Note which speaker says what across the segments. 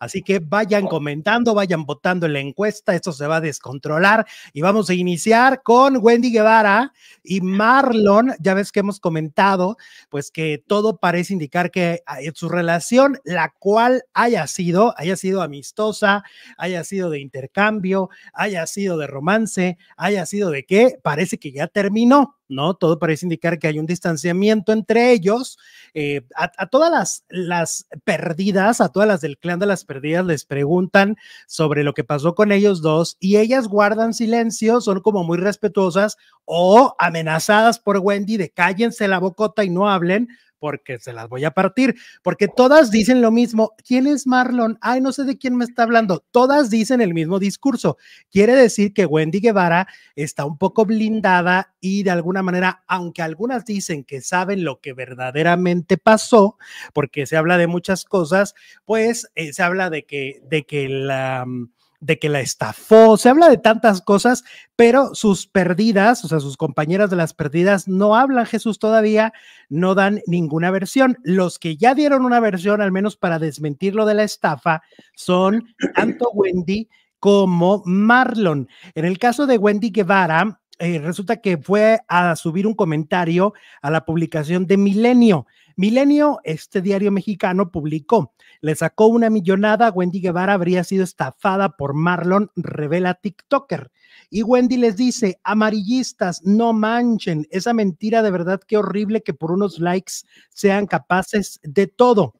Speaker 1: Así que vayan oh. comentando, vayan votando en la encuesta, esto se va a descontrolar y vamos a iniciar con Wendy Guevara y Marlon, ya ves que hemos comentado, pues que todo parece indicar que ah, su relación, la cual haya sido, haya sido amistosa, haya sido de intercambio, haya sido de romance, haya sido de qué, parece que ya terminó. ¿no? Todo parece indicar que hay un distanciamiento entre ellos. Eh, a, todas las, las perdidas, a todas las del clan de las perdidas, les preguntan sobre lo que pasó con ellos dos y ellas guardan silencio, son como muy respetuosas o amenazadas por Wendy de cállense la bocota y no hablen, porque se las voy a partir, porque todas dicen lo mismo. ¿Quién es Marlon? Ay, no sé de quién me está hablando. Todas dicen el mismo discurso. Quiere decir que Wendy Guevara está un poco blindada y de alguna manera, aunque algunas dicen que saben lo que verdaderamente pasó, porque se habla de muchas cosas, pues eh, se habla de que, de que la... Mm, de que la estafó, se habla de tantas cosas, pero sus perdidas, o sea, sus compañeras de las perdidas no hablan Jesús todavía, no dan ninguna versión. Los que ya dieron una versión, al menos para desmentir lo de la estafa, son tanto Wendy como Marlon. En el caso de Wendy Guevara, eh, resulta que fue a subir un comentario a la publicación de Milenio. Milenio, este diario mexicano, publicó, le sacó una millonada, Wendy Guevara habría sido estafada por Marlon, revela TikToker. Y Wendy les dice, amarillistas, no manchen, esa mentira de verdad qué horrible que por unos likes sean capaces de todo.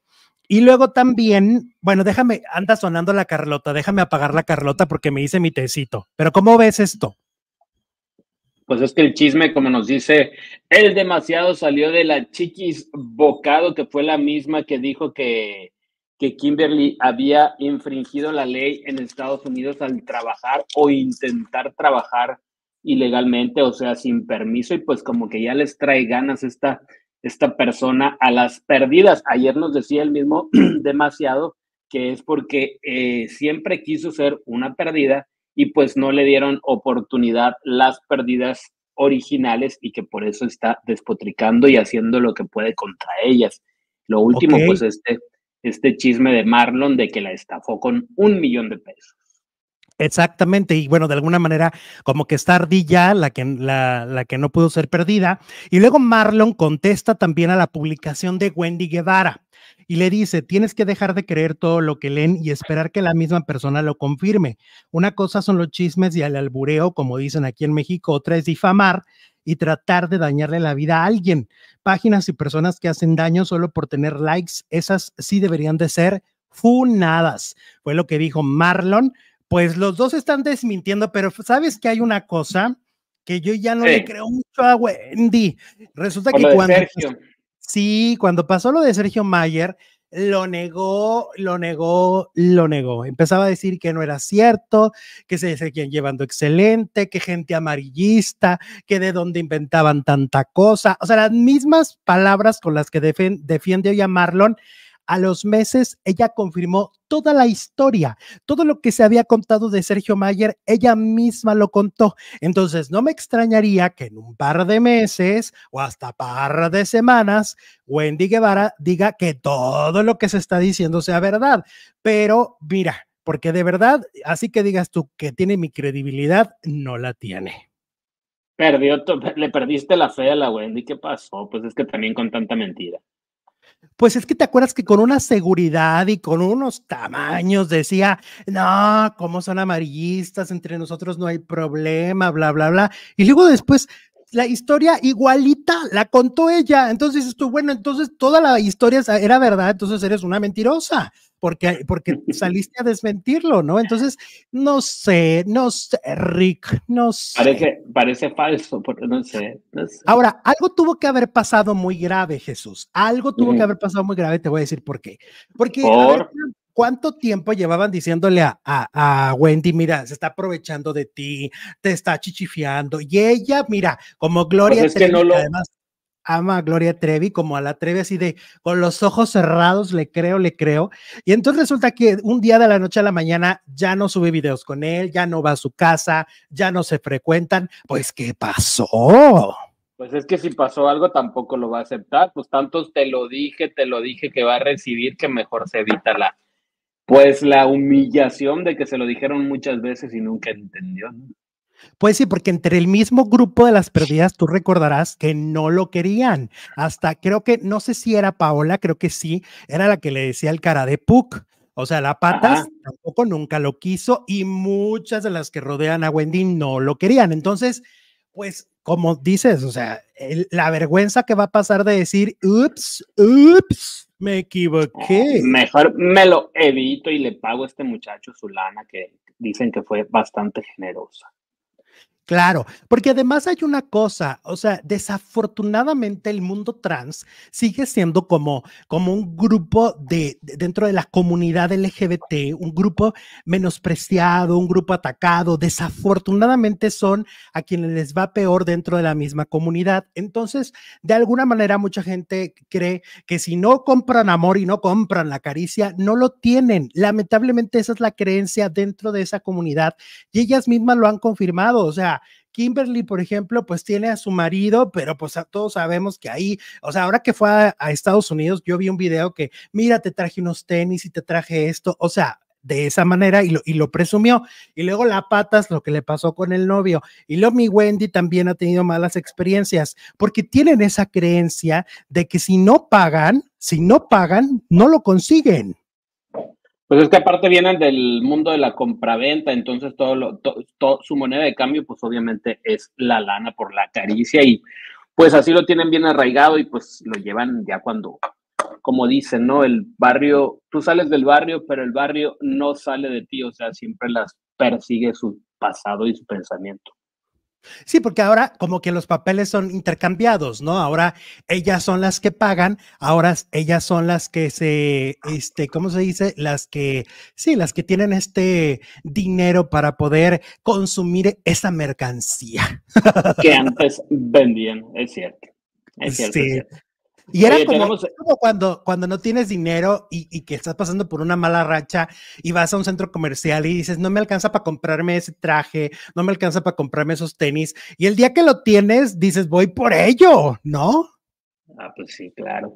Speaker 1: Y luego también, bueno, déjame, anda sonando la Carlota, déjame apagar la Carlota porque me hice mi tecito. Pero ¿cómo ves esto?
Speaker 2: Pues es que el chisme, como nos dice, el demasiado salió de la chiquis bocado, que fue la misma que dijo que, que Kimberly había infringido la ley en Estados Unidos al trabajar o intentar trabajar ilegalmente, o sea, sin permiso, y pues como que ya les trae ganas esta, esta persona a las perdidas. Ayer nos decía el mismo demasiado que es porque eh, siempre quiso ser una perdida y pues no le dieron oportunidad las pérdidas originales y que por eso está despotricando y haciendo lo que puede contra ellas. Lo último, pues este, este chisme de Marlon de que la estafó con un millón de pesos.
Speaker 1: Exactamente, y bueno, de alguna manera, como que está ardilla la que, la, la, que no pudo ser perdida. Y luego Marlon contesta también a la publicación de Wendy Guevara y le dice, tienes que dejar de creer todo lo que leen y esperar que la misma persona lo confirme. Una cosa son los chismes y el albureo, como dicen aquí en México, otra es difamar y tratar de dañarle la vida a alguien. Páginas y personas que hacen daño solo por tener likes, esas sí deberían de ser funadas. Fue lo que dijo Marlon. Pues los dos están desmintiendo, pero sabes que hay una cosa que yo ya no le creo mucho a Wendy. Resulta que cuando... Sí, cuando pasó lo de Sergio Mayer, lo negó, lo negó, lo negó. Empezaba a decir que no era cierto, que se seguían llevando excelente, que gente amarillista, que de dónde inventaban tanta cosa. O sea, las mismas palabras con las que defiende hoy a Marlon a los meses, ella confirmó toda la historia, todo lo que se había contado de Sergio Mayer, ella misma lo contó. Entonces, no me extrañaría que en un par de meses o hasta par de semanas, Wendy Guevara diga que todo lo que se está diciendo sea verdad. Pero mira, porque de verdad, así que digas tú que tiene mi credibilidad, no la tiene.
Speaker 2: le perdiste la fe a la Wendy, ¿qué pasó? Pues es que también con tanta mentira.
Speaker 1: Pues es que te acuerdas que con una seguridad y con unos tamaños decía, no, como son amarillistas, entre nosotros no hay problema, bla, bla, bla. Y luego después la historia igualita la contó ella. Entonces dices tú, bueno, entonces toda la historia era verdad, entonces eres una mentirosa porque, porque saliste a desmentirlo, ¿no? Entonces, no sé, no sé, Rick, no sé. Parece,
Speaker 2: parece falso, porque no sé,
Speaker 1: Ahora, algo tuvo que haber pasado muy grave, Jesús. Algo tuvo que haber pasado muy grave, te voy a decir por qué. Porque, A ver, ¿cuánto tiempo llevaban diciéndole a, Wendy, mira, se está aprovechando de ti, te está chichifiando? Y ella, mira, como pues Gloria, además ama a Gloria Trevi como a la Trevi así de con los ojos cerrados, le creo, le creo. Y entonces resulta que un día de la noche a la mañana ya no sube videos con él, ya no va a su casa, ya no se frecuentan. Pues, ¿qué pasó?
Speaker 2: Pues es que si pasó algo tampoco lo va a aceptar, pues tantos te lo dije, te lo dije que va a recibir, que mejor se evita la, pues la humillación de que se lo dijeron muchas veces y nunca entendió. ¿no?
Speaker 1: Pues sí, porque entre el mismo grupo de las perdidas, tú recordarás que no lo querían. Hasta creo que, no sé si era Paola, creo que sí, era la que le decía el cara de Puck. O sea, la patas tampoco nunca lo quiso y muchas de las que rodean a Wendy no lo querían. Entonces, pues, como dices, o sea, la vergüenza que va a pasar de decir, ups, ups, me equivoqué. mejor me lo
Speaker 2: evito y le pago a este muchacho su lana que
Speaker 1: dicen que fue bastante generosa. Claro, porque además hay una cosa, o sea, desafortunadamente el mundo trans sigue siendo como, como un grupo de, dentro de la comunidad LGBT, un grupo menospreciado, un grupo atacado. Desafortunadamente son a quienes les va peor dentro de la misma comunidad. Entonces, de alguna manera, mucha gente cree que si no compran amor y no compran la caricia, no lo tienen. Lamentablemente, esa es la creencia dentro de esa comunidad y ellas mismas lo han confirmado. O sea, Kimberly, por ejemplo, pues tiene a su marido, pero pues a todos sabemos que ahí, o sea, ahora que fue a, Estados Unidos, yo vi un video que, mira, te traje unos tenis y te traje esto, o sea, de esa manera y lo, y lo presumió. Y luego la patas, lo que le pasó con el novio. Y luego mi Wendy también ha tenido malas experiencias porque tienen esa creencia de que si no pagan, si no pagan, no lo consiguen.
Speaker 2: Pues es que aparte vienen del mundo de la compraventa, entonces todo, lo, su moneda de cambio, pues obviamente es la lana por la caricia y pues así lo tienen bien arraigado y pues lo llevan ya cuando, como dicen, ¿no? El barrio, tú sales del barrio, pero el barrio no sale de ti, o sea, siempre las persigue su pasado y su pensamiento.
Speaker 1: Sí, porque ahora como que los papeles son intercambiados, ¿no? Ahora ellas son las que pagan, ahora ellas son las que se, este, ¿cómo se dice? Las que, sí, las que tienen este dinero para poder consumir esa mercancía. Que
Speaker 2: antes vendían, es cierto.
Speaker 1: Es cierto,
Speaker 2: y era como,
Speaker 1: cuando, cuando no tienes dinero y, y, que estás pasando por una mala racha y vas a un centro comercial y dices, no me alcanza para comprarme ese traje, no me alcanza para comprarme esos tenis. Y el día que lo tienes, dices, voy por ello, ¿no?
Speaker 2: Ah, pues sí, claro.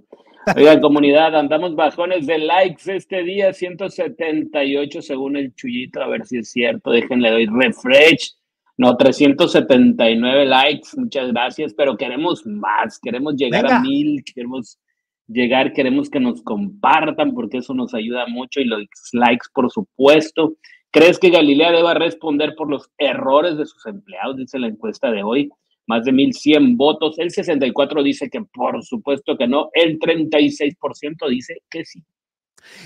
Speaker 2: Oigan, comunidad, andamos bajones de likes este día, 178 según el chullito, a ver si es cierto. Déjenle doy refresh no, 379 likes, muchas gracias, pero queremos más, queremos llegar a mil, queremos llegar, queremos que nos compartan porque eso nos ayuda mucho y los likes, por supuesto. ¿Crees que Galilea deba responder por los errores de sus empleados? Dice la encuesta de hoy. Más de 1.100 votos. El 64 dice que por supuesto que no. El 36% dice que sí.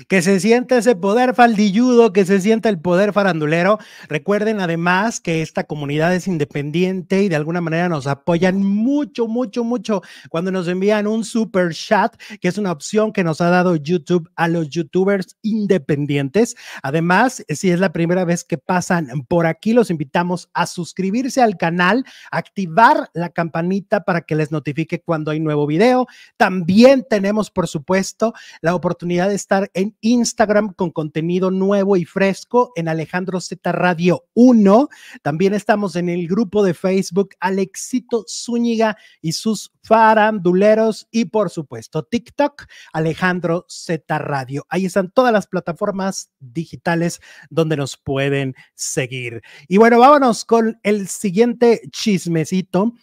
Speaker 1: Que se sienta ese poder faldilludo, que se sienta el poder farandulero. Recuerden además que esta comunidad es independiente y de alguna manera nos apoyan mucho, mucho, mucho cuando nos envían un super chat, que es una opción que nos ha dado YouTube a los youtubers independientes. Además, si es la primera vez que pasan por aquí, los invitamos a suscribirse al canal, activar la campanita para que les notifique cuando hay nuevo video. También tenemos, por supuesto, la oportunidad de estar en Instagram con contenido nuevo y fresco en Alejandro Z Radio 1. También estamos en el grupo de Facebook Alexito Zúñiga y sus faranduleros y por supuesto TikTok Alejandro Z Radio. Ahí están todas las plataformas digitales donde nos pueden seguir. Y bueno, vámonos con el siguiente chismecito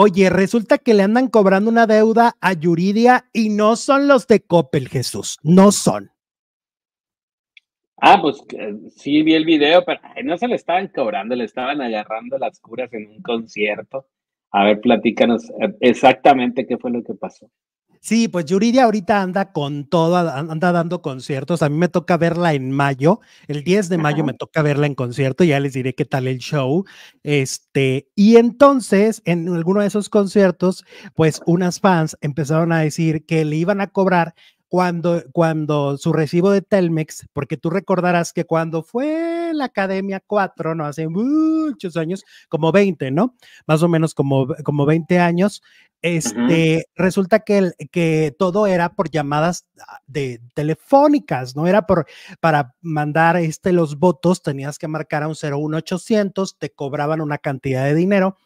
Speaker 1: Oye, resulta que le andan cobrando una deuda a Yuridia y no son los de Coppel, Jesús, no son.
Speaker 2: Ah, pues sí, vi el video, pero no se le estaban cobrando, le estaban agarrando las curas en un concierto. A ver, platícanos eh, exactamente qué fue lo que pasó.
Speaker 1: Sí, pues Yuridia ahorita anda con todo, anda dando conciertos. A mí me toca verla en mayo, el 10 de mayo me toca verla en concierto, ya les diré qué tal el show. Este, y entonces, en alguno de esos conciertos, pues unas fans empezaron a decir que le iban a cobrar cuando, cuando su recibo de Telmex, porque tú recordarás que cuando fue la Academia 4, no hace muchos años, como 20, ¿no? Más o menos como, como 20 años, este, resulta que, el, que todo era por llamadas ah, de telefónicas, no era por para mandar este los votos, tenías que marcar a un 01800, te cobraban una cantidad de dinero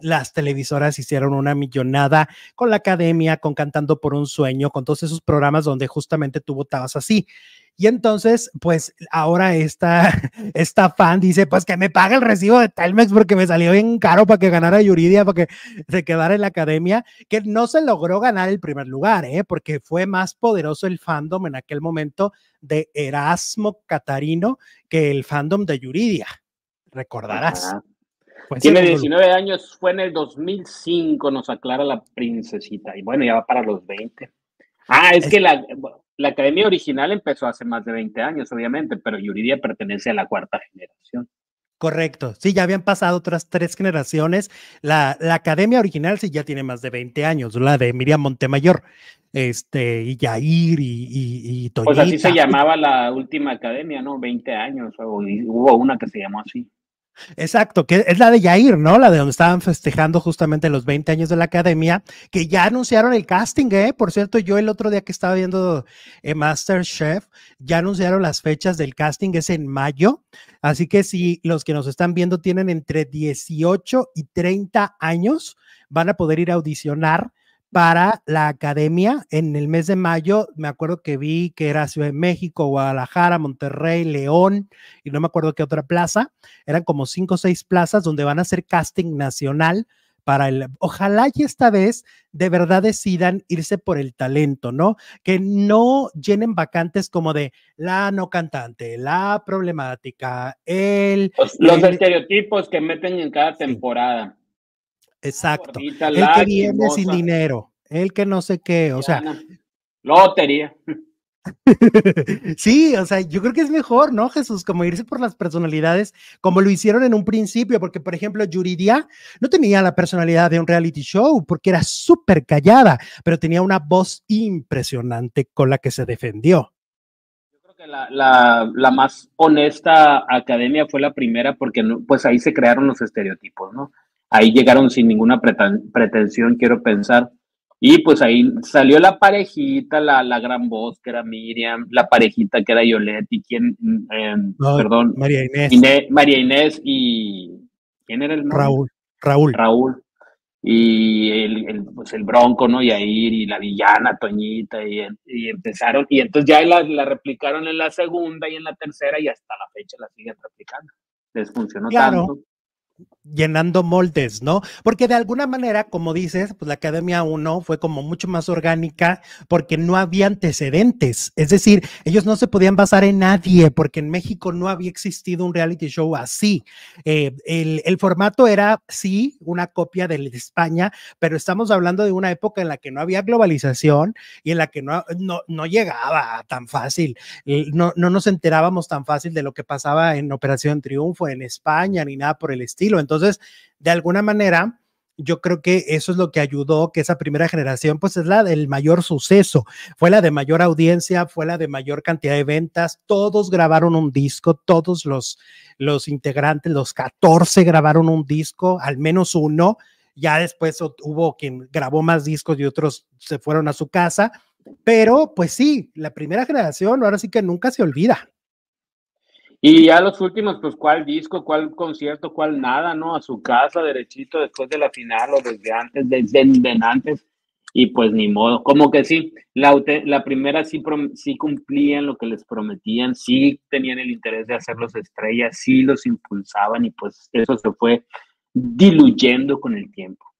Speaker 1: las televisoras hicieron una millonada con la academia, con Cantando por un Sueño, con todos esos programas donde justamente tú votabas así. Y entonces, pues ahora esta, esta fan dice, pues que me pague el recibo de Telmex porque me salió bien caro para que ganara Yuridia, para que se quedara en la academia, que no se logró ganar el primer lugar, ¿eh? porque fue más poderoso el fandom en aquel momento de Erasmo Catarino que el fandom de Yuridia, recordarás. Pues tiene 19
Speaker 2: años, fue en el 2005, nos aclara la princesita. Y bueno, ya va para los 20. Ah, es, que la, academia original empezó hace más de 20 años, obviamente, pero Yuridia pertenece a la cuarta generación.
Speaker 1: Correcto, sí, ya habían pasado otras tres generaciones. La, academia original sí ya tiene más de 20 años, la de Miriam Montemayor, este, y Yair y, y, Pues así se llamaba la
Speaker 2: última academia, ¿no? 20 años, hubo una que se llamó así.
Speaker 1: Exacto, que es la de Yair, ¿no? La de donde estaban festejando justamente los 20 años de la academia, que ya anunciaron el casting, ¿eh? Por cierto, yo el otro día que estaba viendo eh, MasterChef, ya anunciaron las fechas del casting, es en mayo, así que si los que nos están viendo tienen entre 18 y 30 años, van a poder ir a audicionar para la academia en el mes de mayo. Me acuerdo que vi que era Ciudad de México, Guadalajara, Monterrey, León y no me acuerdo qué otra plaza. Eran como cinco o seis plazas donde van a hacer casting nacional para el... Ojalá y esta vez de verdad decidan irse por el talento, ¿no? Que no llenen vacantes como de la no cantante, la problemática, el... Los, estereotipos que meten en cada temporada.
Speaker 2: Ah, Exacto. el que viene sin
Speaker 1: dinero, el que no sé qué, o sea.
Speaker 2: Lotería.
Speaker 1: sí, o sea, yo creo que es mejor, ¿no, Jesús? Como irse por las personalidades, como lo hicieron en un principio, porque, por ejemplo, Yuridia no tenía la personalidad de un reality show, porque era súper callada, pero tenía una voz impresionante con la que se defendió.
Speaker 2: Yo creo que la, más honesta academia fue la primera, porque pues ahí se crearon los estereotipos, ¿no? Ahí llegaron sin ninguna pretensión, quiero pensar. Y pues ahí salió la parejita, la, gran voz que era Miriam, la parejita que era Yolette y quién, em,
Speaker 1: perdón, María Inés.
Speaker 2: María Inés y ¿quién era el nombre? Raúl. Raúl. Raúl. Y el, pues el Bronco, ¿no? Y ahí, y la villana, Toñita, y, y empezaron, y entonces ya la, replicaron en la segunda y en la tercera, y hasta la fecha la siguen replicando. Les
Speaker 1: funcionó claro llenando moldes, ¿no? Porque de alguna manera, como dices, pues la Academia 1 fue como mucho más orgánica porque no había antecedentes, es decir, ellos no se podían basar en nadie porque en México no había existido un reality show así. Eh, el, formato era, sí, una copia del de España, pero estamos hablando de una época en la que no había globalización y en la que no, no, llegaba tan fácil, no, no nos enterábamos tan fácil de lo que pasaba en Operación Triunfo, en España, ni nada por el estilo. Entonces, entonces, de alguna manera, yo creo que eso es lo que ayudó que esa primera generación, pues es la del mayor suceso, fue la de mayor audiencia, fue la de mayor cantidad de ventas, todos grabaron un disco, todos los, los integrantes, los 14 grabaron un disco, al menos uno, ya después hubo quien grabó más discos y otros se fueron a su casa, pero pues sí, la primera generación ahora sí que nunca se olvida.
Speaker 2: Y ya los últimos, pues cuál disco, cuál concierto, cuál nada, ¿no? A su casa, derechito, después de la final o desde antes, desde, antes. Y pues ni modo, como que sí, la, la primera sí, sí cumplían lo que les prometían, sí tenían el interés de hacerlos estrellas, sí los impulsaban y pues eso se fue diluyendo con el tiempo.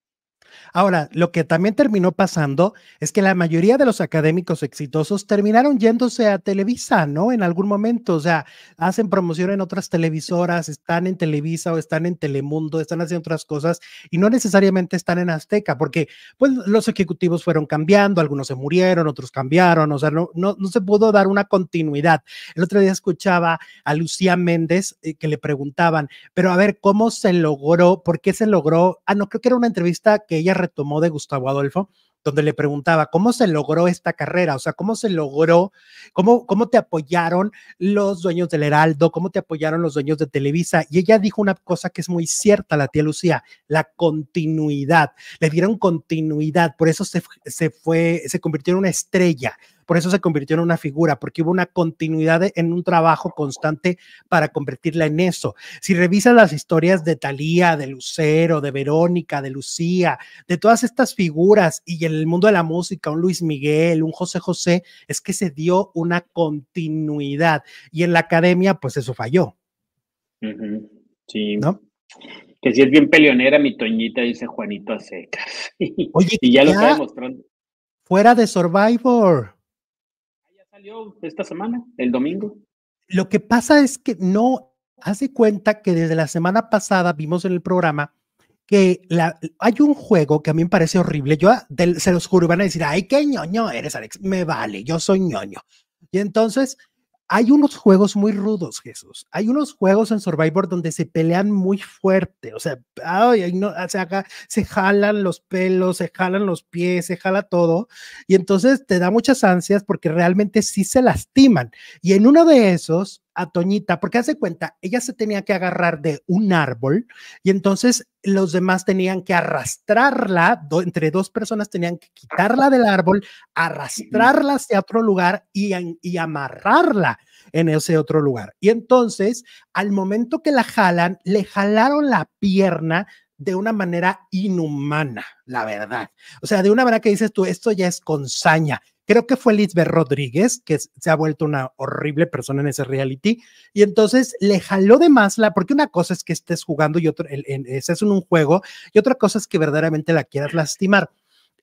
Speaker 1: Ahora, lo que también terminó pasando es que la mayoría de los académicos exitosos terminaron yéndose a Televisa, ¿no? En algún momento, o sea, hacen promoción en otras televisoras, están en Televisa o están en Telemundo, están haciendo otras cosas y no necesariamente están en Azteca, porque pues los ejecutivos fueron cambiando, algunos se murieron, otros cambiaron, o sea, no, no, se pudo dar una continuidad. El otro día escuchaba a Lucía Méndez eh, que le preguntaban, pero a ver, ¿cómo se logró? ¿Por qué se logró? Ah, no, creo que era una entrevista que ella retomó de Gustavo Adolfo, donde le preguntaba cómo se logró esta carrera, o sea, cómo se logró, cómo, cómo te apoyaron los dueños del Heraldo, cómo te apoyaron los dueños de Televisa. Y ella dijo una cosa que es muy cierta, la tía Lucía, la continuidad. Le dieron continuidad, por eso se, se fue, se convirtió en una estrella por eso se convirtió en una figura, porque hubo una continuidad en un trabajo constante para convertirla en eso. Si revisas las historias de Talía, de Lucero, de Verónica, de Lucía, de todas estas figuras y en el mundo de la música, un Luis Miguel, un José José, es que se dio una continuidad y en la academia pues eso falló.
Speaker 2: Sí. ¿No? Que si es bien peleonera, mi Toñita, dice Juanito secas. Oye, y ya, lo está demostrando.
Speaker 1: Fuera de Survivor
Speaker 2: esta semana, el domingo.
Speaker 1: Lo que pasa es que no hace cuenta que desde la semana pasada vimos en el programa que la, hay un juego que a mí me parece horrible. Yo del, se los juro, van a decir, ay, qué ñoño eres, Alex. Me vale, yo soy ñoño. Y entonces hay unos juegos muy rudos, Jesús. Hay unos juegos en Survivor donde se pelean muy fuerte. O sea, ah, se jalan los pelos, se jalan los pies, se jala todo. Y entonces te da muchas ansias porque realmente sí se lastiman. Y en uno de esos, a Toñita, porque hace cuenta, ella se tenía que agarrar de un árbol y entonces los demás tenían que arrastrarla, entre dos personas tenían que quitarla del árbol, arrastrarla hacia otro lugar y, y amarrarla en ese otro lugar. Y entonces, al momento que la jalan, le jalaron la pierna de una manera inhumana, la verdad. O sea, de una manera que dices tú, esto ya es con saña. Creo que fue Lisbeth Rodríguez, que se ha vuelto una horrible persona en ese reality, y entonces le jaló de más la, porque una cosa es que estés jugando y otro, ese es un, juego, y otra cosa es que verdaderamente la quieras lastimar.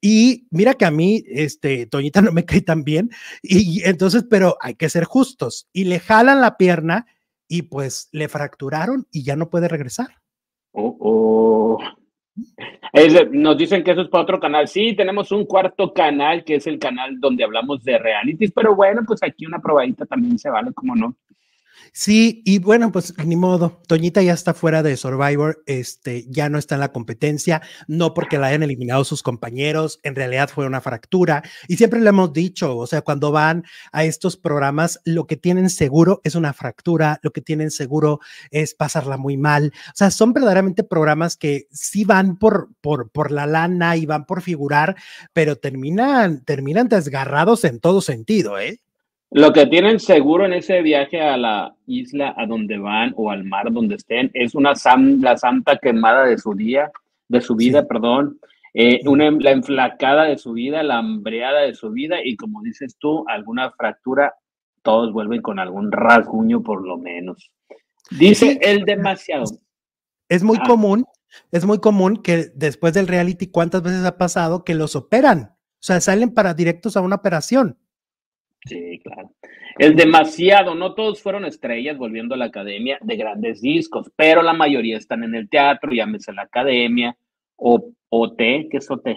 Speaker 1: Y mira que a mí, este, Toñita no me cae tan bien, y entonces, pero hay que ser justos. Y le jalan la pierna y pues le fracturaron y ya no puede regresar. Oh, oh.
Speaker 2: nos dicen que eso es para otro canal. Sí, tenemos un cuarto canal que es el canal donde hablamos de realities, pero bueno, pues aquí una probadita también se vale, como no.
Speaker 1: Sí, y bueno, pues ni modo. Toñita ya está fuera de Survivor, este, ya no está en la competencia, no porque la hayan eliminado sus compañeros, en realidad fue una fractura. Y siempre le hemos dicho, o sea, cuando van a estos programas, lo que tienen seguro es una fractura, lo que tienen seguro es pasarla muy mal. O sea, son verdaderamente programas que sí van por, por, por la lana y van por figurar, pero terminan, terminan desgarrados en todo sentido, ¿eh?
Speaker 2: Lo que tienen seguro en ese viaje a la isla a donde van o al mar donde estén es una la santa quemada de su día, de su vida, perdón, eh, una, em, la enflacada de su vida, la hambreada de su vida y como dices tú, alguna fractura, todos vuelven con algún rasguño por lo menos.
Speaker 1: Dice el demasiado. Es muy ah. común, es muy común que después del reality, ¿cuántas veces ha pasado que los operan? O sea, salen para directos a una operación.
Speaker 2: Sí, claro. Es demasiado, no todos fueron estrellas volviendo a la academia de grandes discos, pero la mayoría están en el teatro, llámese la academia, o OT, ¿qué es OT?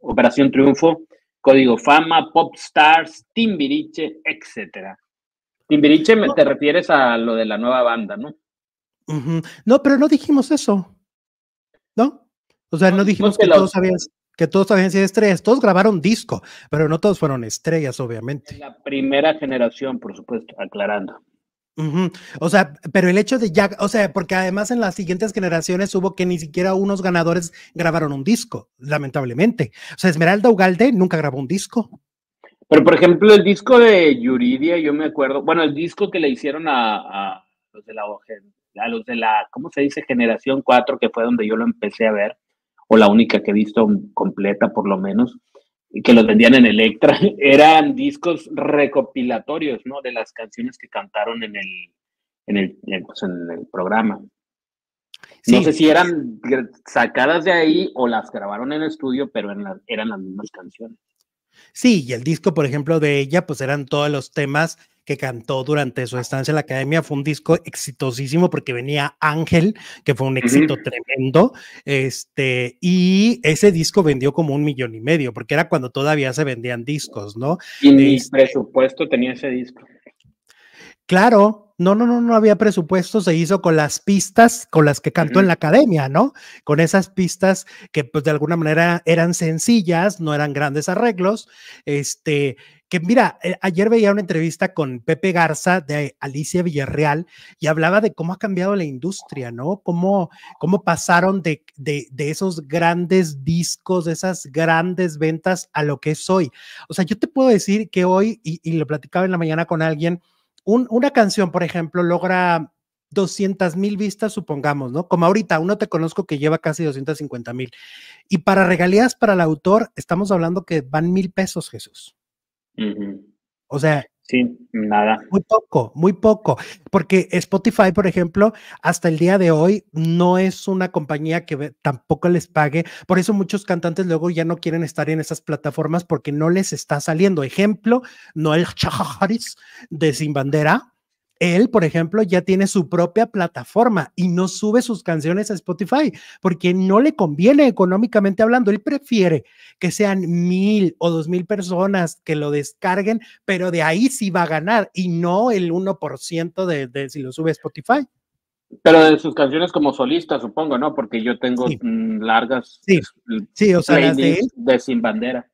Speaker 2: Operación Triunfo, Código Fama, Pop Stars, Timbiriche, etcétera. Timbiriche, te refieres a lo de la nueva banda, ¿no?
Speaker 1: No, pero no dijimos eso. ¿No? O sea, no dijimos que, todos habían, que todos habían sido estrellas, todos grabaron disco, pero no todos fueron estrellas, obviamente.
Speaker 2: la primera generación, por supuesto, aclarando.
Speaker 1: O sea, pero el hecho de ya, o sea, porque además en las siguientes generaciones hubo que ni siquiera unos ganadores grabaron un disco, lamentablemente. O sea, Esmeralda Ugalde nunca grabó un disco. Pero
Speaker 2: por ejemplo, el disco de Yuridia, yo me acuerdo, bueno, el disco que le hicieron a, los de la a los de la, ¿cómo se dice? Generación 4, que fue donde yo lo empecé a ver o la única que he visto completa por lo menos, y que los vendían en Electra, eran discos recopilatorios, ¿no? De las canciones que cantaron en el, en el, pues, programa. No sé si eran sacadas de ahí o las grabaron en estudio, pero eran las mismas canciones.
Speaker 1: Sí, y el disco, por ejemplo, de ella, pues eran todos los temas que cantó durante su estancia en la academia. Fue un disco exitosísimo porque venía Ángel, que fue un éxito tremendo. Este, y ese disco vendió como un millón y medio, porque era cuando todavía se vendían discos, ¿no? Y ni este presupuesto tenía ese disco. Claro, no, no, no, no había presupuesto, se hizo con las pistas con las que cantó en la academia, ¿no? Con esas pistas que pues de alguna manera eran sencillas, no eran grandes arreglos, este, que mira, eh, ayer veía una entrevista con Pepe Garza de Alicia Villarreal y hablaba de cómo ha cambiado la industria, ¿no? Cómo, cómo pasaron de, de, esos grandes discos, de esas grandes ventas a lo que es hoy. O sea, yo te puedo decir que hoy, y, lo platicaba en la mañana con alguien, una canción, por ejemplo, logra 200 mil vistas, supongamos, ¿no? Como ahorita, uno te conozco que lleva casi 250 mil. Y para regalías para el autor, estamos hablando que van mil pesos, Jesús. O sea, nada. Muy poco, muy poco. Porque Spotify, por ejemplo, hasta el día de hoy no es una compañía que tampoco les pague. Por eso muchos cantantes luego ya no quieren estar en esas plataformas porque no les está saliendo. Ejemplo, Noel Chajaris de Sin Bandera. Él, por ejemplo, ya tiene su propia plataforma y no sube sus canciones a Spotify porque no le conviene económicamente hablando. Él prefiere que sean mil o dos mil personas que lo descarguen, pero de ahí sí va a ganar y no el 1% de, de si lo sube a Spotify.
Speaker 2: Pero de sus canciones como solista, supongo, ¿no? Porque yo tengo mm, largas. Mm,
Speaker 1: sí, o sea, de
Speaker 2: Sin Bandera.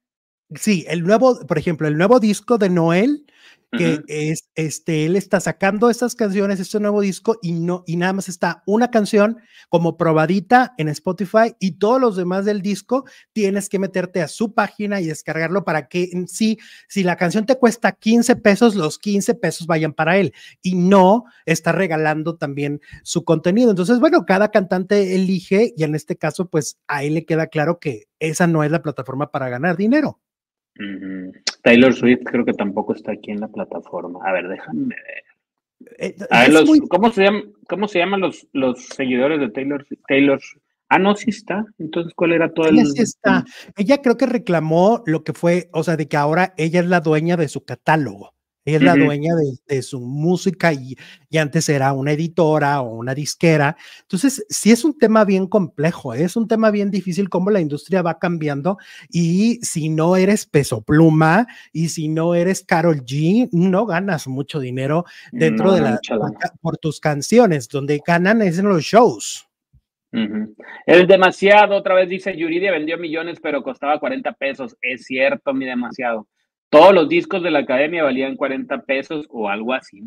Speaker 1: Sí, el nuevo, por ejemplo, el nuevo disco de Noel que es, este, él está sacando estas canciones, este nuevo disco, y, no, y nada más está una canción como probadita en Spotify y todos los demás del disco tienes que meterte a su página y descargarlo para que en sí, si la canción te cuesta 15 pesos, los 15 pesos vayan para él y no está regalando también su contenido. Entonces, bueno, cada cantante elige y en este caso, pues a él le queda claro que esa no es la plataforma para ganar dinero.
Speaker 2: Taylor Swift creo que tampoco está aquí en la plataforma. A ver, déjame ver. Eh, a ah, ver ¿cómo, se llaman, ¿Cómo se llaman los, los seguidores de Taylor, Taylor Ah, no, sí está. Entonces, ¿cuál
Speaker 1: era todo el...? Sí mm. Ella creo que reclamó lo que fue, o sea, de que ahora ella es la dueña de su catálogo es la dueña de, su música y, antes era una editora o una disquera. Entonces, sí es un tema bien complejo, ¿eh? es un tema bien difícil cómo la industria va cambiando y si no eres peso pluma y si no eres Carol G, no ganas mucho dinero dentro de la, por tus canciones, donde ganan es en los shows. Es
Speaker 2: demasiado, otra vez dice Yuridia, vendió millones, pero costaba 40 pesos. Es cierto, mi demasiado. Todos los discos de la academia valían 40 pesos o algo así,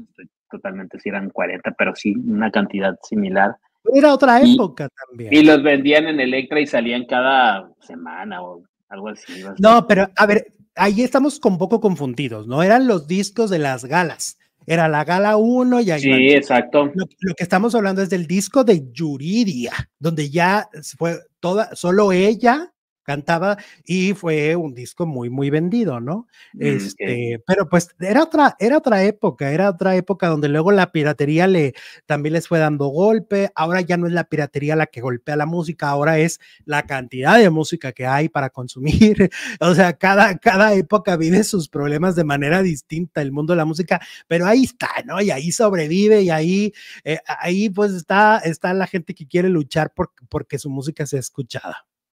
Speaker 2: totalmente si eran 40, pero sí
Speaker 1: una cantidad similar. Era otra época también.
Speaker 2: Y los vendían en Electra y salían cada semana o algo así. No,
Speaker 1: pero a ver, ahí estamos con poco confundidos, ¿no? Eran los discos de las galas. Era la gala 1 y ahí. Sí, exacto. lo, que estamos hablando es del disco de Yuridia, donde ya fue toda, solo ella cantaba y fue un disco muy, muy vendido, ¿no? Mm, este, pero pues era otra, era otra época, era otra época donde luego la piratería le también les fue dando golpe. Ahora ya no es la piratería la que golpea la música, ahora es la cantidad de música que hay para consumir. o sea, cada, cada época vive sus problemas de manera distinta, el mundo de la música, pero ahí está, ¿no? Y ahí sobrevive y ahí, eh, ahí pues está, está la gente que quiere luchar por, porque su música sea escuchada.